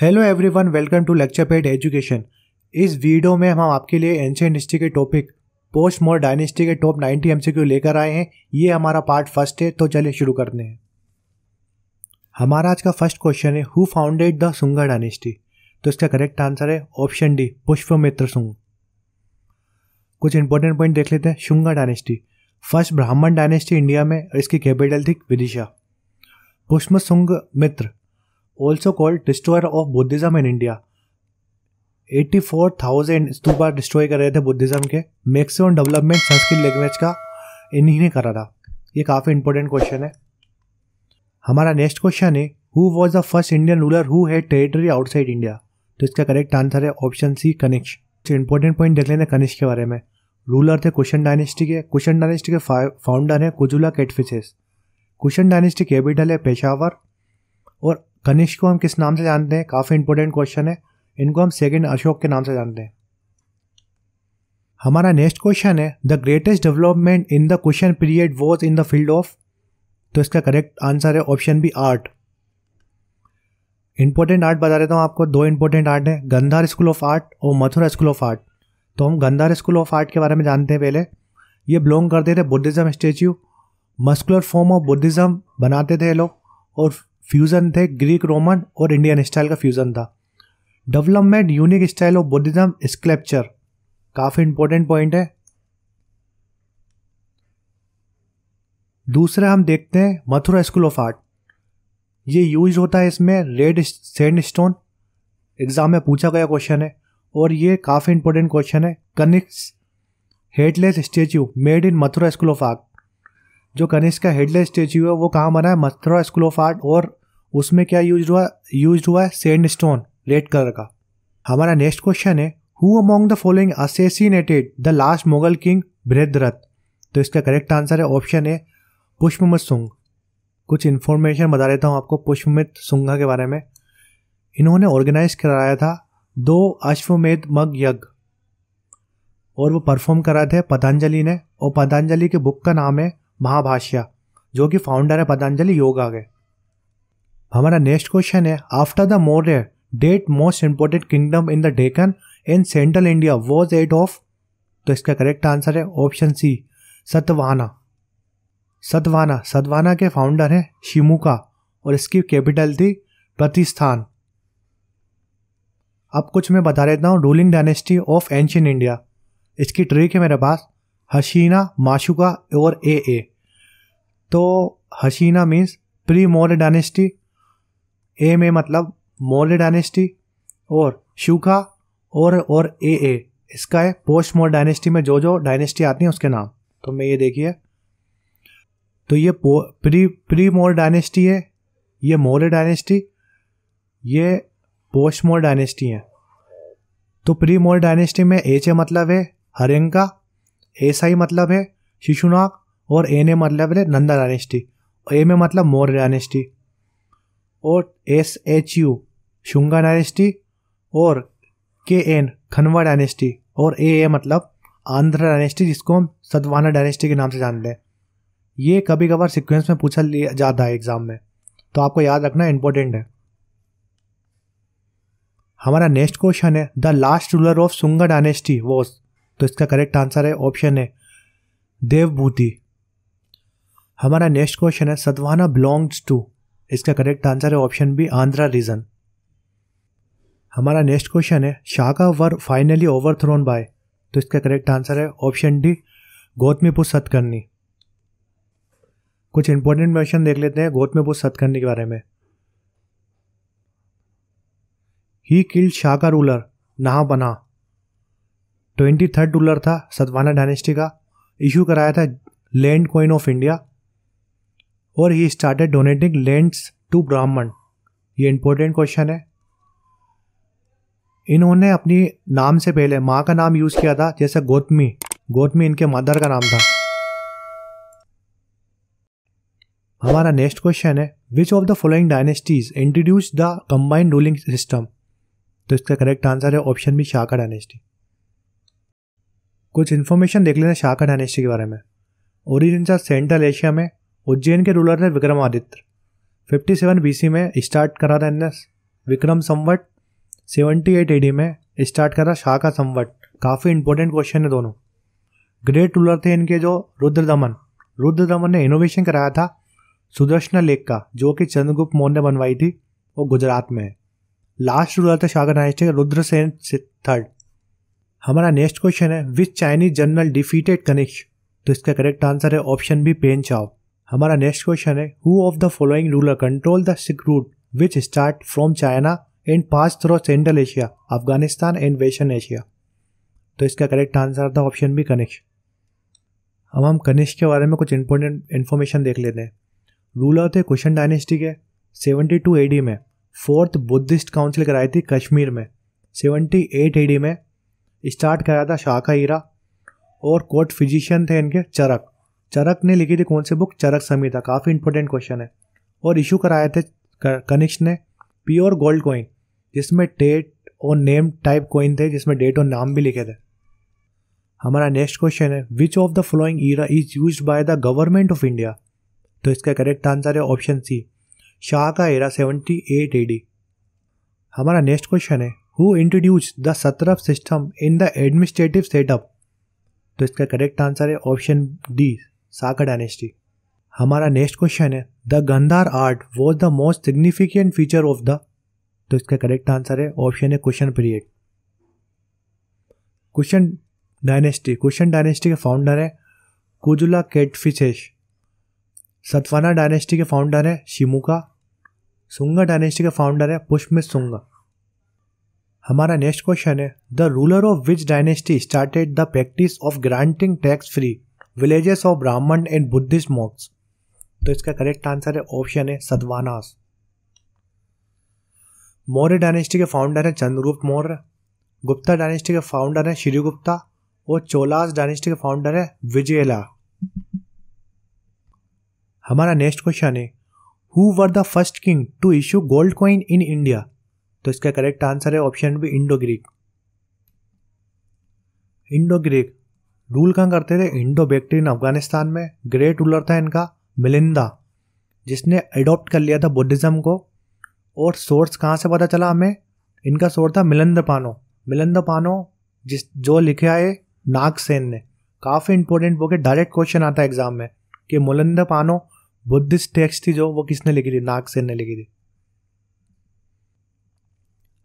hello everyone welcome to lecture paid education इस video में हम आपके लिए एंशियन हिस्ट्री के टॉपिक पोस्ट मोर डायनेस्टी के टॉप 90 एमसीक्यू लेकर आए हैं ये हमारा पार्ट फर्स्ट है तो चलिए शुरू करते हैं हमारा आज का फर्स्ट क्वेश्चन है who founded the Sunga dynasty तो इसका करेक्ट आंसर है ऑप्शन डी पुष्पमित्र सुंग कुछ इंपॉर्टेंट पॉइंट देख लेते हैं Shunga dynasty first Brahmin dynasty India में इसकी कैपिटल थी Vidisha Pushpa Sunga Mitra also called destroyer of Buddhism in India 84,000 stupa destroy कर रहे थे बुद्धिज़्म के मैक्सिमम डेवलपमेंट संस्कृत लैंग्वेज का इन्हीं ने करा था ये काफ़ी इंपॉर्टेंट क्वेश्चन है हमारा नेक्स्ट क्वेश्चन है who was the first Indian ruler who had territory outside India तो इसका करेक्ट आंसर है ऑप्शन सी कनिष्क तो इंपॉर्टेंट पॉइंट देख लेना कनिष्क के बारे में रूलर थे कुशन डायनेस्टी के कुशन डायनेस्टी के फाउंडर हैं कुजुला कैटफिशेस कुशन डायनेस्टी कैपिटल है पेशावर और कनिष्क को हम किस नाम से जानते हैं काफ़ी इंपॉर्टेंट क्वेश्चन है इनको हम सेकेंड अशोक के नाम से जानते हैं हमारा नेक्स्ट क्वेश्चन है the greatest development in the question period was in the field of तो इसका करेक्ट आंसर है option B art important art बता देता हूँ आपको दो इंपॉर्टेंट आर्ट हैं गंधार स्कूल ऑफ आर्ट और मथुरा स्कूल ऑफ आर्ट तो हम गंधार स्कूल ऑफ आर्ट के बारे में जानते हैं पहले ये बिलोंग करते थे Buddhism statue muscular form of Buddhism बनाते थे लोग और फ्यूज़न थे ग्रीक रोमन और इंडियन स्टाइल का फ्यूज़न था development unique style of Buddhism sculpture काफ़ी इंपॉर्टेंट पॉइंट है दूसरा हम देखते हैं मथुरा स्कूल ऑफ आर्ट ये यूज होता है इसमें रेड सैंड स्टोन एग्जाम में पूछा गया क्वेश्चन है और ये काफ़ी इंपॉर्टेंट क्वेश्चन है Kanishka's headless statue made in Mathura school of art जो गणेश का हेडलेस स्टेच्यू है वो कहाँ बना है मथुरा स्कूल ऑफ आर्ट और उसमें क्या यूज हुआ यूज हुआ है सेंड स्टोन रेड कलर का हमारा नेक्स्ट क्वेश्चन है who among the following assassinated the last Mughal king Brihadratha तो इसका करेक्ट आंसर है ऑप्शन है पुष्पमित सुंग कुछ इन्फॉर्मेशन बता देता हूँ आपको पुष्पमित सुंगा के बारे में इन्होंने ऑर्गेनाइज कराया था दो अश्वमेध मग यज्ञ और वो परफॉर्म करा थे पतंजलि ने और पतंजलि के बुक का नाम है महाभाष्या जो कि फाउंडर है पतंजलि योगा के हमारा नेक्स्ट क्वेश्चन है after the Maurya the most important kingdom in the Deccan in central India was that of तो इसका करेक्ट आंसर है ऑप्शन सी सतवाना सतवाना सतवाना के फाउंडर हैं शिमुका और इसकी कैपिटल थी प्रतिस्थान अब कुछ मैं बता देता हूँ ruling dynasty of ancient India इसकी ट्रिक है मेरे पास हशीना माशुका और ए ए तो हशीना means pre Maurya dynasty A में मतलब मौर्य डायनेस्टी और शुका और और ए ए इसका है पोस्ट मौर्य डायनेस्टी में जो जो डायनेस्टी आती है उसके नाम तो मैं ये देखिए तो ये प्री प्री मौर्य डायनेस्टी है ये मौर्य डायनेस्टी ये पोस्ट मौर्य डायनेस्टी है तो प्री मौर्य डायनेस्टी में एच ए मतलब है हरेंका आई मतलब है शिशुनाग और एन ए मतलब है नंदा डायनेस्टी ए में मतलब मौर्य डायनेस्टी और S H U Shunga dynasty और के एन खनवा डायनेस्टी और ए ए मतलब आंध्र डायनेस्टी जिसको हम सतवाना डायनेस्टी के नाम से जानते हैं ये कभी कभार सिक्वेंस में पूछा लिया जाता है एग्ज़ाम में तो आपको याद रखना इम्पोर्टेंट है हमारा नेक्स्ट क्वेश्चन है the last ruler of Sunga dynasty was तो इसका करेक्ट आंसर है ऑप्शन है देवभूति हमारा नेक्स्ट क्वेश्चन है सदवाना बिलोंग्स टू इसका करेक्ट आंसर है ऑप्शन बी आंध्रा रीजन हमारा नेक्स्ट क्वेश्चन है शाखा वर फाइनली ओवर थ्रोन बाय तो इसका करेक्ट आंसर है ऑप्शन डी गौतमीपुर सतकर्णी कुछ इंपॉर्टेंट क्वेश्चन देख लेते हैं गौतमीपुर सतकर्णी के बारे में ही किल्ड शाखा रूलर नहा बना ट्वेंटी थर्ड रूलर था सतवाना डायनेस्टी का इशू कराया था लैंड कोइन ऑफ इंडिया और he started donating lands to Brahmin ये इंपॉर्टेंट क्वेश्चन है इन्होंने अपनी नाम से पहले माँ का नाम यूज़ किया था जैसे गौतमी गौतमी इनके मदर का नाम था हमारा नेक्स्ट क्वेश्चन है which of the following dynasties introduced the combined ruling system तो इसका करेक्ट आंसर है ऑप्शन बी शाखा डायनेस्टी कुछ इन्फॉर्मेशन देख लेना शाखा डायनेस्टी के बारे में ओरिजिन था सेंट्रल एशिया में उज्जैन के रूलर थे विक्रमादित्य 57 सेवन में स्टार्ट करा था इनने विक्रम संवट 78 एट में स्टार्ट करा शाखा संवट काफ़ी इंपॉर्टेंट क्वेश्चन है दोनों ग्रेट रूलर थे इनके जो रुद्र दमन रुद्र दमन ने इनोवेशन कराया था सुदर्शना लेक का जो कि चंद्रगुप्त मौर्य ने बनवाई थी वो गुजरात में है लास्ट रूलर थे शाखा डायनेस्टी रुद्र सेन थर्ड हमारा नेक्स्ट क्वेश्चन है which Chinese general defeated Kanishka तो इसका करेक्ट आंसर है ऑप्शन बी पेन चाओ हमारा नेक्स्ट क्वेश्चन है who of the following ruler control the silk route which start from China and pass through central Asia Afghanistan and western Asia तो इसका correct answer था option B Kanishka अब हम कनिष्क के बारे में कुछ इंपॉर्टेंट इन्फॉर्मेशन देख लेते हैं रूलर थे कुशन डायनेस्टी के 72 एडी में फोर्थ बुद्धिस्ट काउंसिल कराई थी कश्मीर में 78 एडी में स्टार्ट कराया था शाखा हीरा और कोर्ट फिजिशियन थे इनके चरक चरक ने लिखी थी कौन सी बुक चरक संहिता काफ़ी इंपॉर्टेंट क्वेश्चन है और इशू कराए थे कनिष्क ने प्योर गोल्ड कॉइन जिसमें डेट और नेम टाइप कॉइन थे जिसमें डेट और नाम भी लिखे थे हमारा नेक्स्ट क्वेश्चन है which of the following era is used by the government of India तो इसका करेक्ट आंसर है option C Shaka era seventy eight D हमारा नेक्स्ट क्वेश्चन है who introduced the satrap system in the administrative setup तो इसका correct answer है option D Saka dynasty हमारा next question है the Gandhara art was the most significant feature of the तो इसका correct answer है ऑप्शन है question period question dynasty question dynasty के फाउंडर है कुजुला केटफिशेश सतवाना डायनेस्टी के फाउंडर है शिमुका सुंगा डायनेस्टी के फाउंडर है पुष्मित सुंगा हमारा नेक्स्ट क्वेश्चन है the ruler of which dynasty started the practice of granting tax free villages of Brahmin and Buddhist monks तो इसका करेक्ट आंसर है ऑप्शन है सदवानास मौर्य डायनेस्टी के फाउंडर है चंद्रगुप्त मौर्य गुप्ता डायनेस्टी के फाउंडर है श्री गुप्ता और चोलास डायनेस्टी के फाउंडर है विजयला हमारा नेक्स्ट क्वेश्चन है who were the first king to issue gold coin in India तो इसका करेक्ट आंसर है option B Indo Greek Indo Greek rule कहाँ करते थे इंडो बैक्टीरियन अफगानिस्तान में ग्रेट रूलर था इनका मिलिंदा जिसने एडॉप्ट कर लिया था बुद्धिज़्म को और सोर्स कहाँ से पता चला हमें इनका सोर्स था मिलंद पानो मिलिंद पानो जिस जो लिखा है नागसेन ने काफ़ी इंपॉर्टेंट बुक है डायरेक्ट क्वेश्चन आता है एग्जाम में कि मुलंद पानो बुद्धिस्ट टेक्स्ट थी जो वो किसने लिखी थी नागसेन ने लिखी थी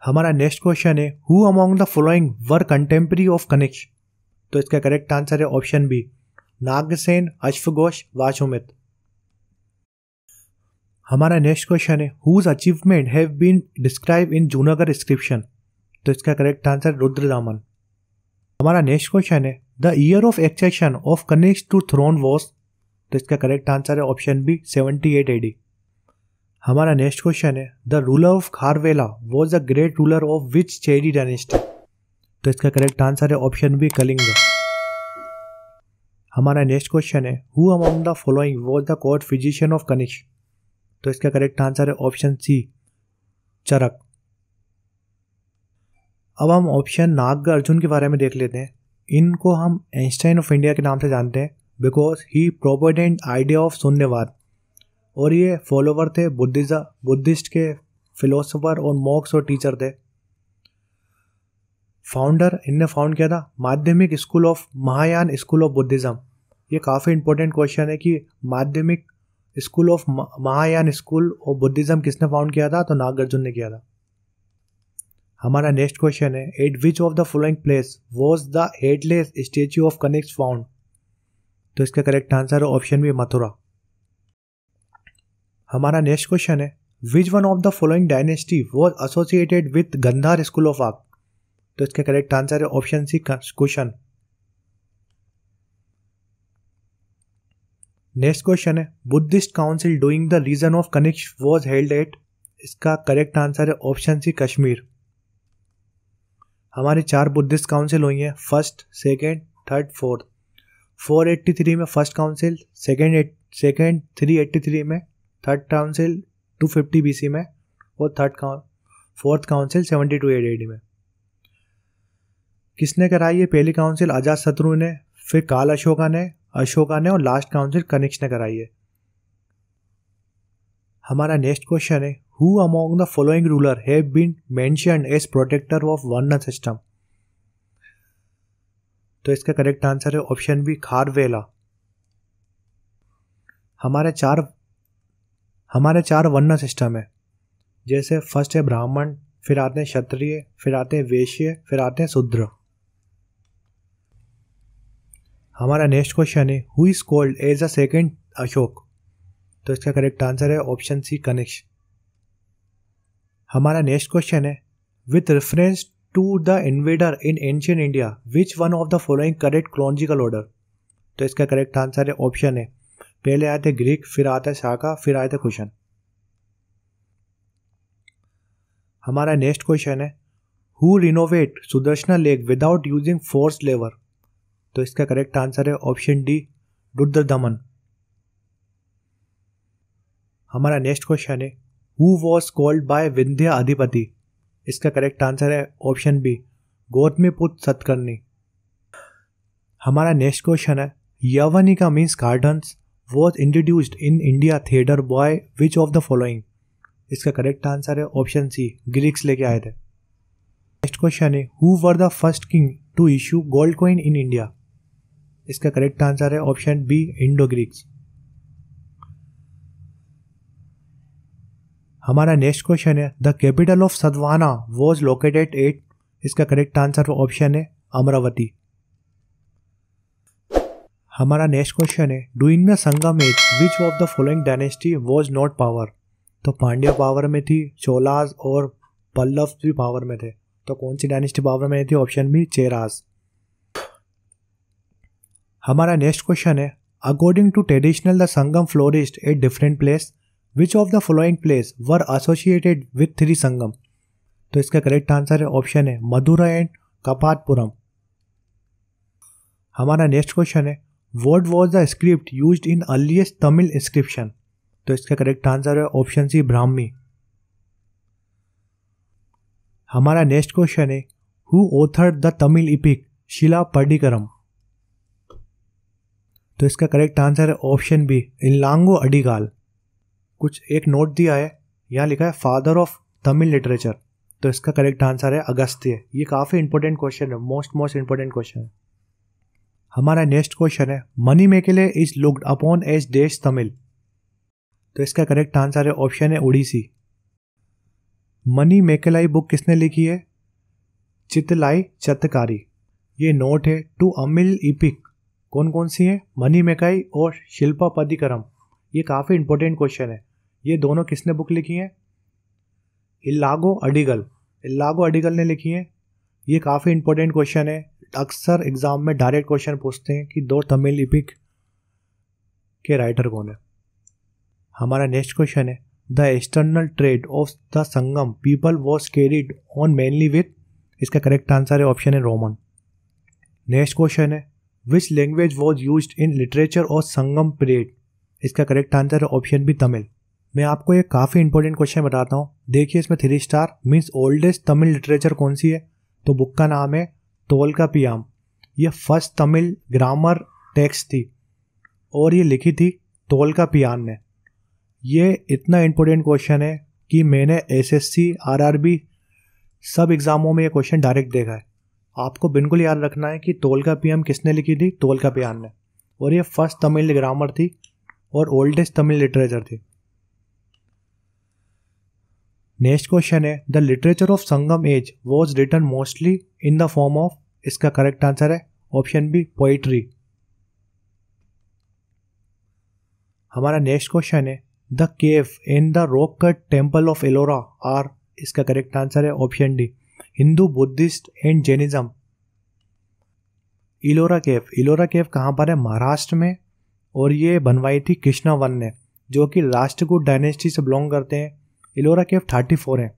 हमारा नेक्स्ट क्वेश्चन है who among the following were contemporary of Kanishka तो इसका करेक्ट आंसर है ऑप्शन बी नागसेन अश्वघोष वाशुमित हमारा नेक्स्ट क्वेश्चन है whose achievement have been describe in Junagadh inscription तो इसका करेक्ट आंसर रुद्र दामन हमारा नेक्स्ट क्वेश्चन है the year of accession of Kanishka to throne was तो इसका करेक्ट आंसर है option B seventy eight AD हमारा नेक्स्ट क्वेश्चन है the ruler of Kharavela was a great ruler of which Chedi dynasty तो इसका correct answer है option B Kalinga हमारा next question है who among the following was the court physician of Kanishka तो इसका correct answer है ऑप्शन सी चरक अब हम ऑप्शन नाग अर्जुन के बारे में देख लेते हैं इनको हम एंस्टाइन ऑफ इंडिया के नाम से जानते हैं because he proponent idea of Shunyavada और ये फॉलोवर थे बुद्धिज़ा बुद्धिस्ट के फिलोसोफर और मॉक्स और टीचर थे फाउंडर इनने फाउंड किया था Madhyamika school of Mahayana school of Buddhism ये काफ़ी इंपॉर्टेंट क्वेश्चन है कि Madhyamika school of Mahayana school of Buddhism किसने फाउंड किया था तो नागार्जुन ने किया था हमारा नेक्स्ट क्वेश्चन है at which of the following place was the headless statue of Kanishka found तो इसका करेक्ट आंसर है ऑप्शन बी मथुरा हमारा नेक्स्ट क्वेश्चन है which one of the following dynasty was associated with Gandhar school of art तो इसका correct answer है option C question next question है Buddhist council during the region of Kanishka was held at इसका correct answer है option C Kashmir हमारी चार Buddhist council हुई हैं फर्स्ट सेकेंड थर्ड फोर्थ 483 में फर्स्ट काउंसिल सेकेंड सेकेंड 383 में थर्ड काउंसिल 250 बीसी में और थर्ड काउं फोर्थ काउंसिल 72 एडी में किसने कराई है पहली काउंसिल आजाद शत्रु ने फिर काल अशोका ने अशोका ने और लास्ट काउंसिल कनिक्स ने कराई है हमारा नेक्स्ट क्वेश्चन है who among the following ruler have been mention as protector of varna system तो इसका करेक्ट आंसर है ऑप्शन बी खारवेला हमारे चार हमारे चार वर्ण सिस्टम है जैसे फर्स्ट है ब्राह्मण फिर आते हैं क्षत्रिय फिर आते हैं वेश्य फिर आते हैं शूद्र हमारा नेक्स्ट क्वेश्चन है who is called as a second Ashoka तो इसका करेक्ट आंसर है ऑप्शन सी कनिक्ष हमारा नेक्स्ट क्वेश्चन है with reference to the invader in ancient India which one of the following correct chronological order तो इसका करेक्ट आंसर है option है पहले आए थे ग्रीक फिर आता है शाखा फिर आए थे कुशन हमारा नेक्स्ट क्वेश्चन है who renovate Sudarshana lake without using force लेवर तो इसका करेक्ट आंसर है ऑप्शन डी रुद्र दमन हमारा नेक्स्ट क्वेश्चन है who was called by Vindhya अधिपति इसका करेक्ट आंसर है ऑप्शन बी गौतमीपुत्र सत्कर्णी हमारा नेक्स्ट क्वेश्चन है यवनी का means gardens was introduced in India theatre boy which of the following इसका करेक्ट आंसर है ऑप्शन सी ग्रिक्स लेके आए थे नेक्स्ट क्वेश्चन है who were the first king to issue gold coin in India इसका करेक्ट आंसर है ऑप्शन बी इंडो ग्रीक्स हमारा next question है the capital of Satavahana was located at इसका करेक्ट आंसर ऑप्शन है अमरावती हमारा नेक्स्ट क्वेश्चन है during the age which of the following dynasty was not power तो Pandya power में थी चोलाज और पल्लव भी पावर में थे तो कौन सी डायनेस्टी पावर में थी ऑप्शन बी चेराज हमारा नेक्स्ट क्वेश्चन है according to traditional the Sangam flourished at different place which of the following place were associated with three Sangam तो इसका करेक्ट आंसर है ऑप्शन है मधुरा एंड कपातपुरम हमारा नेक्स्ट क्वेश्चन है what was the script use in earliest Tamil inscription तो इसका correct answer है option C Brahmi हमारा नेक्स्ट क्वेश्चन है who authored the Tamil epic Silappatikaram तो इसका करेक्ट आंसर है ऑप्शन बी इलांगो अडिगाल कुछ एक नोट दिया है यहाँ लिखा है फादर ऑफ तमिल लिटरेचर तो इसका करेक्ट आंसर है अगस्त्य ये काफ़ी इंपॉर्टेंट क्वेश्चन है मोस्ट मोस्ट इंपॉर्टेंट क्वेश्चन है हमारा नेक्स्ट क्वेश्चन है Manimekalai is looked upon as डेश तमिल तो इसका करेक्ट आंसर है ऑप्शन है उड़ीसी मनी मेकेलाई बुक किसने लिखी है चितलाई चतकारी ये नोट है टू अमिल इपिक कौन कौन सी है मनी मेकाई और शिल्पा पदिकरम ये काफ़ी इंपॉर्टेंट क्वेश्चन है ये दोनों किसने बुक लिखी है इलागो अडिगल इलागो अडिगल ने लिखी है ये काफ़ी इंपॉर्टेंट क्वेश्चन है अक्सर एग्ज़ाम में डायरेक्ट क्वेश्चन पूछते हैं कि दो तमिल लिपिक के राइटर कौन है हमारा नेक्स्ट क्वेश्चन है the external trade of the Sangam people was carried on mainly with इसका करेक्ट आंसर है ऑप्शन है रोमन नेक्स्ट क्वेश्चन है which language was use in literature और संगम पीरियड इसका करेक्ट आंसर है ऑप्शन बी तमिल मैं आपको एक काफ़ी इंपॉर्टेंट क्वेश्चन बताता हूँ देखिए इसमें three star means oldest Tamil literature कौन सी है तो बुक का नाम है तोल का पियाम यह फर्स्ट तमिल ग्रामर टेक्स्ट थी और ये लिखी थी तोल का पियान ने ये इतना इम्पोर्टेंट क्वेश्चन है कि मैंने एसएससी आरआरबी सब एग्ज़ामों में ये क्वेश्चन डायरेक्ट देखा है आपको बिल्कुल याद रखना है कि तोल का पियाम किसने लिखी थी तोल का पियान ने और ये फर्स्ट तमिल ग्रामर थी और ओल्डेस्ट तमिल लिटरेचर थी नेक्स्ट क्वेश्चन है the literature of Sangam age was written mostly in the form of इसका करेक्ट आंसर है ऑप्शन बी पोइट्री हमारा नेक्स्ट क्वेश्चन है the cave in the rock cut temple of Ellora are इसका correct answer है option D Hindu Buddhist and Jainism Ellora cave Ellora cave कहाँ पर है महाराष्ट्र में और ये बनवाई थी कृष्णा वन ने जो कि राष्ट्रकूट डायनेस्टी से बिलोंग करते हैं एलोरा केव थर्टी फोर है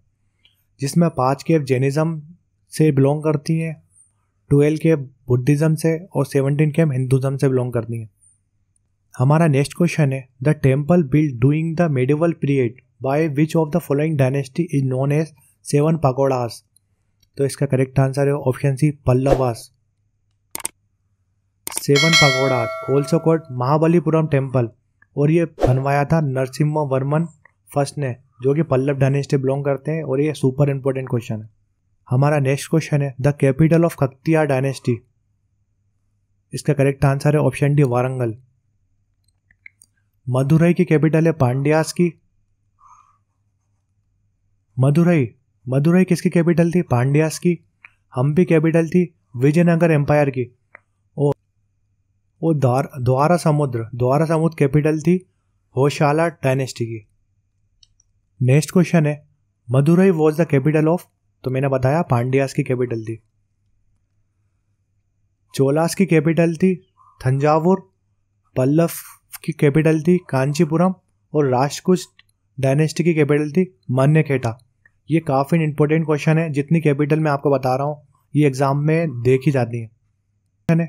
जिसमें पाँच केव जैनिज़म से बिलोंग करती हैं ट्वेल्व केव बुद्धिज़्म से और सेवनटीन केव हिंदुज़म से बिलोंग करती हैं हमारा नेक्स्ट क्वेश्चन है the temple build during the medieval period by which of the following dynasty is known as seven pagodas तो इसका करेक्ट आंसर है option C Pallavas seven pagoda also called Mahabalipuram temple और ये बनवाया था नरसिम्हा वर्मन फर्स्ट ने जो कि पल्लव डायनेस्टी बिलोंग करते हैं और ये सुपर इंपॉर्टेंट क्वेश्चन है हमारा नेक्स्ट क्वेश्चन है the capital of Kakatiya dynasty इसका करेक्ट आंसर है ऑप्शन डी वारंगल मदुरई की कैपिटल है पांड्यास की मदुरई मदुरई किसकी कैपिटल थी पांड्यास की हम्पी कैपिटल थी विजयनगर एम्पायर की और और द्वारा समुद्र द्वारा समुद्र कैपिटल थी होशाला डायनेस्टी की नेक्स्ट क्वेश्चन है Madurai was the capital of तो मैंने बताया पांड्यास की कैपिटल थी चोलास की कैपिटल थी थंजावुर पल्लव की कैपिटल थी कांचीपुरम और राजकुश डायनेस्टी की कैपिटल थी मन्यखेटा ये काफ़ी इंपॉर्टेंट क्वेश्चन है जितनी कैपिटल मैं आपको बता रहा हूँ ये एग्जाम में देखी जाती है क्वेश्चन है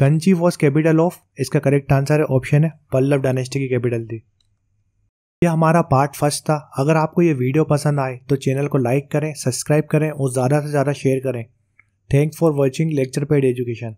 कंची वॉज कैपिटल ऑफ इसका करेक्ट आंसर है ऑप्शन है पल्लव डायनेस्टी की कैपिटल थी ये हमारा पार्ट फर्स्ट था अगर आपको ये वीडियो पसंद आए तो चैनल को लाइक करें सब्सक्राइब करें और ज़्यादा से ज़्यादा शेयर करें thank for watching lecture paid education